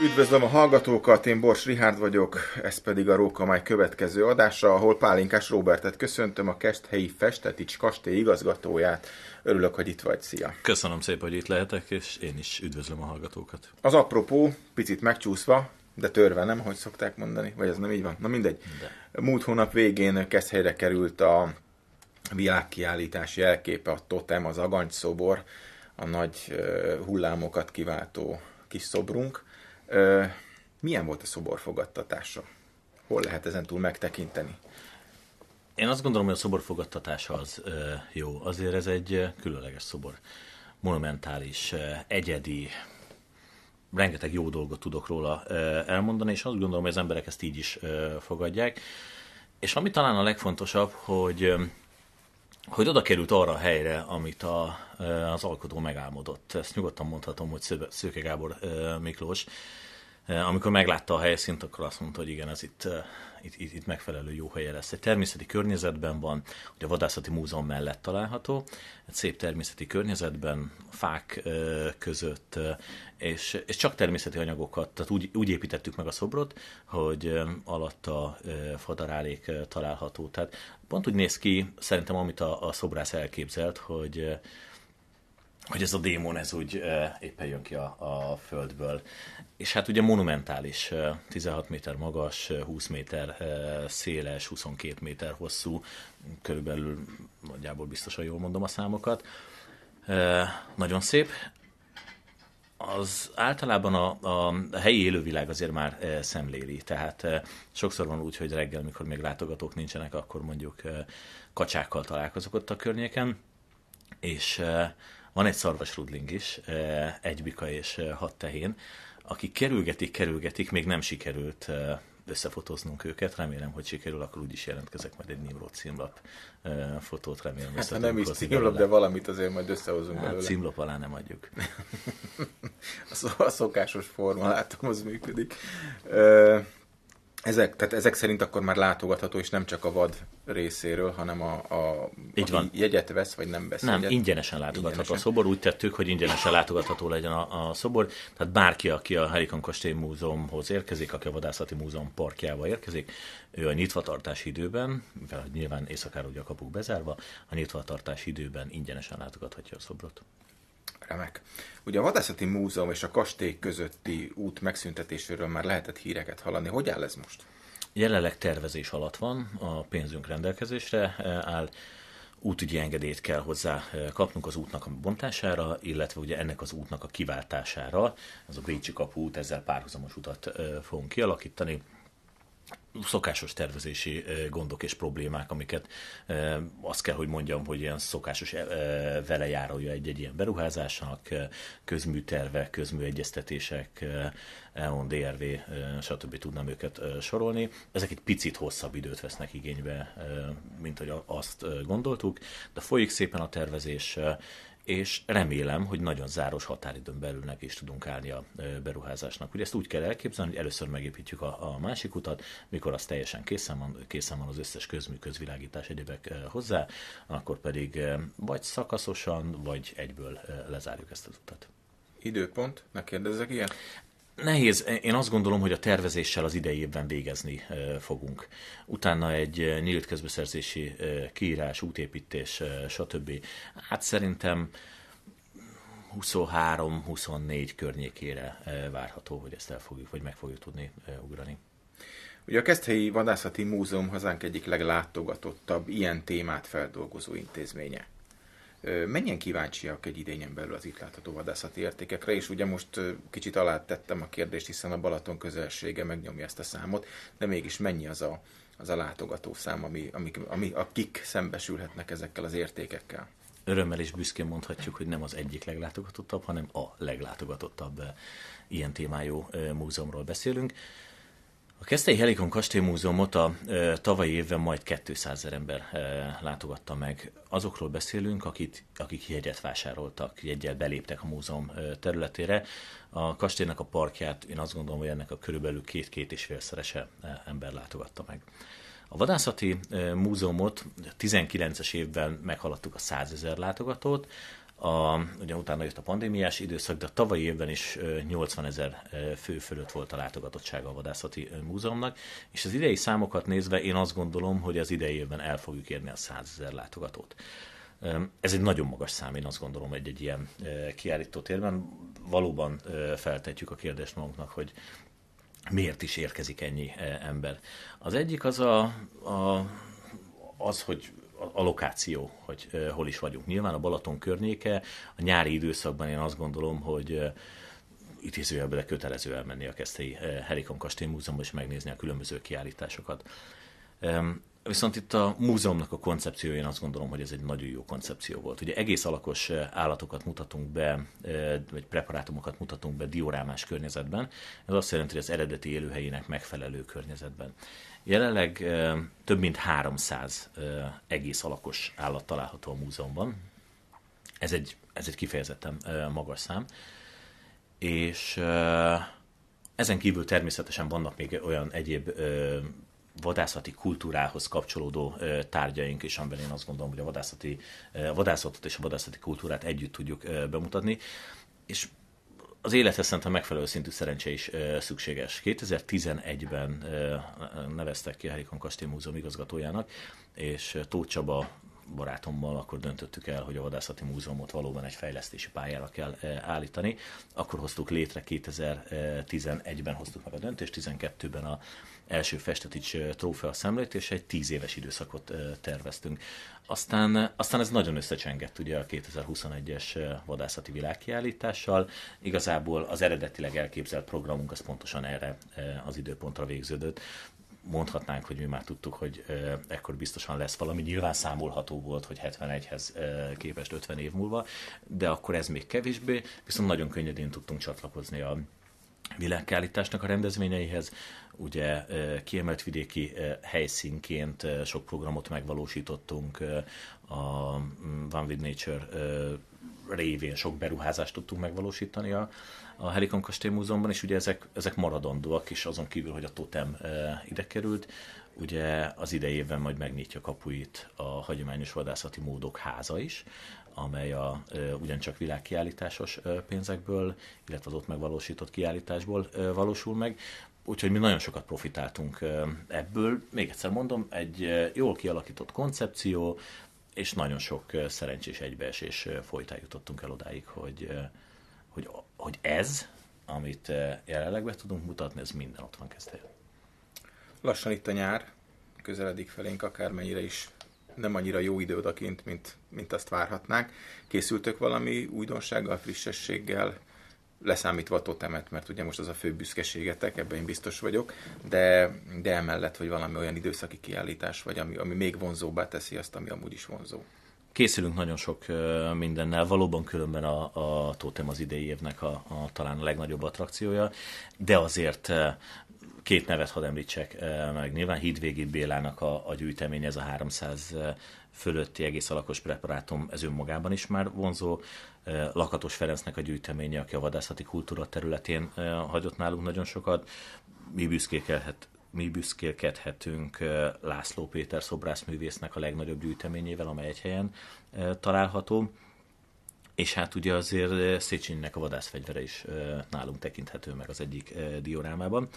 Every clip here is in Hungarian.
Üdvözlöm a hallgatókat, én Bors Rihárd vagyok, ez pedig a róka Máj következő adása, ahol Pálinkás Robertet köszöntöm, a Kesthelyi Festetics kastély igazgatóját. Örülök, hogy itt vagy, szia! Köszönöm szépen, hogy itt lehetek, és én is üdvözlöm a hallgatókat. Az apropó, picit megcsúszva, de törve nem, hogy szokták mondani, vagy ez nem így van, na mindegy. De. Múlt hónap végén Keszthelyre került a világkiállítás jelképe, a totem, az szobor, a nagy hullámokat kiváltó kis szobrunk, Ö, milyen volt a szobor fogadtatása? Hol lehet ezen túl megtekinteni? Én azt gondolom, hogy a szobor fogadtatása az ö, jó. Azért ez egy különleges szobor. Monumentális, ö, egyedi, rengeteg jó dolgot tudok róla ö, elmondani, és azt gondolom, hogy az emberek ezt így is ö, fogadják. És ami talán a legfontosabb, hogy hogy oda került arra a helyre, amit a, az alkotó megálmodott. Ezt nyugodtan mondhatom, hogy Szőke Gábor Miklós amikor meglátta a helyszínt, akkor azt mondta, hogy igen, ez itt, itt, itt, itt megfelelő jó helye lesz. Egy természeti környezetben van, hogy a Vadászati Múzeum mellett található, egy szép természeti környezetben, fák között, és, és csak természeti anyagokat, tehát úgy, úgy építettük meg a szobrot, hogy alatta fadarálék található. Tehát pont úgy néz ki, szerintem, amit a, a szobrász elképzelt, hogy hogy ez a démon, ez úgy éppen jön ki a, a földből. És hát ugye monumentális, 16 méter magas, 20 méter széles, 22 méter hosszú, körülbelül nagyjából biztosan jól mondom a számokat. Nagyon szép. Az általában a, a helyi élővilág azért már szemléli, tehát sokszor van úgy, hogy reggel, mikor még látogatók nincsenek, akkor mondjuk kacsákkal találkozok ott a környéken, és van egy szarvasrudling is, eh, egy bika és eh, hat tehén, akik kerülgetik, kerülgetik, még nem sikerült eh, összefotóznunk őket, remélem, hogy sikerül, akkor úgyis jelentkezek majd egy Nimrod címlap fotót, remélem. Hát nem is címlap, de valamit azért majd összehozunk hát, belőle. Címlap alá nem adjuk. a szokásos látom, az működik. Ezek, tehát ezek szerint akkor már látogatható, és nem csak a vad részéről, hanem a, a Így van. jegyet vesz, vagy nem vesz. Nem, jegyet. ingyenesen látogatható ingyenesen. a szobor. Úgy tettük, hogy ingyenesen látogatható legyen a, a szobor. Tehát bárki, aki a Helikon Kastély Múzeumhoz érkezik, aki a Vadászati Múzeum parkjába érkezik, ő a nyitvatartási időben, mivel nyilván éjszakára ugye a kapuk bezárva, a nyitvatartási időben ingyenesen látogathatja a szobrot. Remek. Ugye a Vadászati Múzeum és a kastély közötti út megszüntetéséről már lehetett híreket hallani. Hogy áll ez most? Jelenleg tervezés alatt van, a pénzünk rendelkezésre e, áll, útügyi engedélyt kell hozzá e, kapnunk az útnak a bontására, illetve ugye ennek az útnak a kiváltására, ez a Bécsi kapu út, ezzel párhuzamos utat e, fogunk kialakítani, szokásos tervezési gondok és problémák, amiket azt kell, hogy mondjam, hogy ilyen szokásos velejárója egy-egy ilyen beruházásnak, közműtervek, közműegyeztetések, EON, DRV, stb. tudnám őket sorolni. Ezek egy picit hosszabb időt vesznek igénybe, mint hogy azt gondoltuk, de folyik szépen a tervezés, és remélem, hogy nagyon záros határidőn belül neki is tudunk állni a beruházásnak. Ugye ezt úgy kell elképzelni, hogy először megépítjük a, a másik utat, mikor az teljesen készen van, készen van az összes közmű, közvilágítás egyébek hozzá, akkor pedig vagy szakaszosan, vagy egyből lezárjuk ezt az utat. Időpont? Megkérdezzek ilyen? Nehéz, én azt gondolom, hogy a tervezéssel az idei évben végezni fogunk. Utána egy nyílt közbeszerzési kiírás, útépítés, stb. Hát szerintem 23-24 környékére várható, hogy ezt el fogjuk, vagy meg fogjuk tudni ugrani. Ugye a Keszthelyi Vadászati Múzeum hazánk egyik leglátogatottabb ilyen témát feldolgozó intézménye. Mennyien kíváncsiak egy idényen belül az itt látható vadászati értékekre, és ugye most kicsit alá tettem a kérdést, hiszen a Balaton közelsége megnyomja ezt a számot, de mégis mennyi az a, az a látogató szám, ami, ami, ami, akik szembesülhetnek ezekkel az értékekkel? Örömmel és büszkén mondhatjuk, hogy nem az egyik leglátogatottabb, hanem a leglátogatottabb ilyen témájú múzeumról beszélünk. A Keszthelyi Helikon Kastélymúzeumot a e, tavalyi évben majd 200 ezer ember e, látogatta meg. Azokról beszélünk, akit, akik jegyet vásároltak, jegyel beléptek a múzeum e, területére. A kastélynak a parkját én azt gondolom, hogy ennek a körülbelül két-két és félszerese ember látogatta meg. A vadászati múzeumot 19-es évben meghaladtuk a 100 ezer látogatót, a, ugyan utána jött a pandémiás időszak, de a tavalyi évben is 80 ezer fő fölött volt a látogatottsága a Vadászati Múzeumnak, és az idei számokat nézve én azt gondolom, hogy az idei évben el fogjuk érni a 100 ezer látogatót. Ez egy nagyon magas szám, én azt gondolom, egy-egy ilyen kiállító térben. Valóban feltetjük a kérdést magunknak, hogy miért is érkezik ennyi ember. Az egyik az a, a az, hogy a lokáció, hogy hol is vagyunk. Nyilván a Balaton környéke, a nyári időszakban én azt gondolom, hogy idézőjelben kötelező elmenni a Keszthelyi Helikon Kastély Múzeumban és megnézni a különböző kiállításokat. Viszont itt a múzeumnak a koncepciója, én azt gondolom, hogy ez egy nagyon jó koncepció volt. Ugye egész alakos eh, állatokat mutatunk be, eh, vagy preparátumokat mutatunk be diorámás környezetben. Ez azt jelenti, hogy az eredeti élőhelyének megfelelő környezetben. Jelenleg eh, több mint 300 egész alakos állat található a múzeumban. Ez egy, ez egy kifejezetten magas szám. És ezen kívül természetesen vannak még olyan egyéb vadászati kultúrához kapcsolódó tárgyaink is, amiben én azt gondolom, hogy a vadászati, a vadászatot és a vadászati kultúrát együtt tudjuk bemutatni. És az élethez szerintem megfelelő szintű szerencse is szükséges. 2011-ben neveztek ki a Helikon Kastély Múzeum igazgatójának, és Tóth Csaba barátommal akkor döntöttük el, hogy a Vadászati Múzeumot valóban egy fejlesztési pályára kell eh, állítani. Akkor hoztuk létre 2011-ben hoztuk meg a döntést, 12-ben a első Festetics eh, trófea szemlét, és egy tíz éves időszakot eh, terveztünk. Aztán, aztán ez nagyon összecsengett ugye a 2021-es vadászati világkiállítással. Igazából az eredetileg elképzelt programunk az pontosan erre az időpontra végződött mondhatnánk, hogy mi már tudtuk, hogy ekkor biztosan lesz valami. Nyilván számolható volt, hogy 71-hez képest 50 év múlva, de akkor ez még kevésbé, viszont nagyon könnyedén tudtunk csatlakozni a világkállításnak a rendezvényeihez. Ugye kiemelt vidéki helyszínként sok programot megvalósítottunk, a mm, One with Nature révén sok beruházást tudtunk megvalósítani a, a Helikon Kastély Múzeumban, és ugye ezek, ezek maradandóak, és azon kívül, hogy a totem e, ide került, ugye az idejében majd megnyitja kapuit a hagyományos vadászati módok háza is, amely a e, ugyancsak világkiállításos e, pénzekből, illetve az ott megvalósított kiállításból e, valósul meg. Úgyhogy mi nagyon sokat profitáltunk e, ebből. Még egyszer mondom, egy e, jól kialakított koncepció, és nagyon sok szerencsés egybeesés folytán jutottunk el odáig, hogy, hogy, hogy ez, amit jelenleg be tudunk mutatni, ez minden ott van kezdve. Lassan itt a nyár, közeledik felénk, akármennyire is nem annyira jó idő odakint, mint, mint azt várhatnánk. Készültök valami újdonsággal, frissességgel, leszámítva a totemet, mert ugye most az a fő büszkeségetek, ebben én biztos vagyok, de, de emellett, hogy valami olyan időszaki kiállítás vagy, ami, ami még vonzóbbá teszi azt, ami amúgy is vonzó készülünk nagyon sok mindennel, valóban különben a, a Totem az idei évnek a, a talán a legnagyobb attrakciója, de azért két nevet hadd említsek eh, meg. Nyilván Hídvégi Bélának a, a gyűjtemény, ez a 300 eh, fölötti egész alakos preparátum, ez önmagában is már vonzó. Eh, Lakatos Ferencnek a gyűjteménye, aki a vadászati kultúra területén hagyott nálunk nagyon sokat. Mi büszkékelhet, mi büszkélkedhetünk László Péter szobrászművésznek a legnagyobb gyűjteményével, amely egy helyen található. És hát ugye azért Széchenynek a vadászfegyvere is nálunk tekinthető meg az egyik diorámában.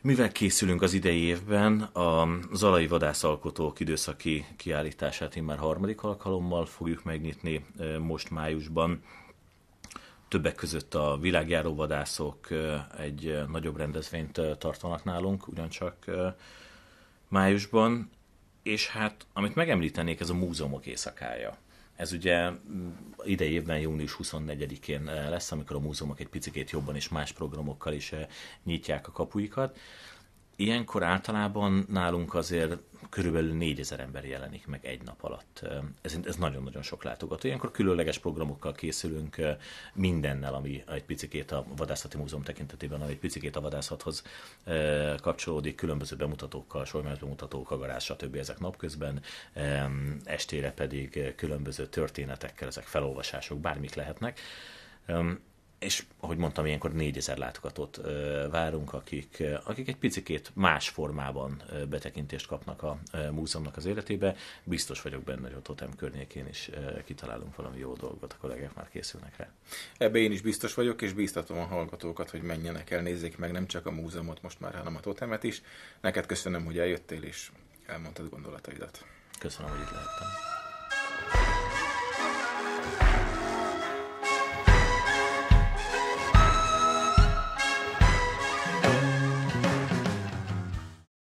Mivel készülünk az idei évben, a Zalai Vadászalkotók időszaki kiállítását immár harmadik alkalommal fogjuk megnyitni most májusban. Többek között a világjáró vadászok egy nagyobb rendezvényt tartanak nálunk, ugyancsak májusban, és hát amit megemlítenék, ez a múzeumok éjszakája. Ez ugye mm, idei évben június 24-én eh, lesz, amikor a múzeumok egy picit jobban és más programokkal is eh, nyitják a kapuikat. Ilyenkor általában nálunk azért körülbelül 4000 ember jelenik meg egy nap alatt. Ez, ez nagyon-nagyon sok látogató. Ilyenkor különleges programokkal készülünk mindennel, ami egy picikét a Vadászati Múzeum tekintetében, ami egy picikét a vadászathoz kapcsolódik, különböző bemutatókkal, solymányos bemutatók, kagarás, stb. ezek napközben, estére pedig különböző történetekkel, ezek felolvasások, bármik lehetnek és ahogy mondtam, ilyenkor 4000 látogatót várunk, akik, akik egy picikét más formában betekintést kapnak a múzeumnak az életébe. Biztos vagyok benne, hogy a Totem környékén is kitalálunk valami jó dolgot, a kollégák már készülnek rá. Ebbe én is biztos vagyok, és bíztatom a hallgatókat, hogy menjenek el, nézzék meg nem csak a múzeumot most már, hanem a Totemet is. Neked köszönöm, hogy eljöttél, és elmondtad gondolataidat. Köszönöm, hogy itt lehettem.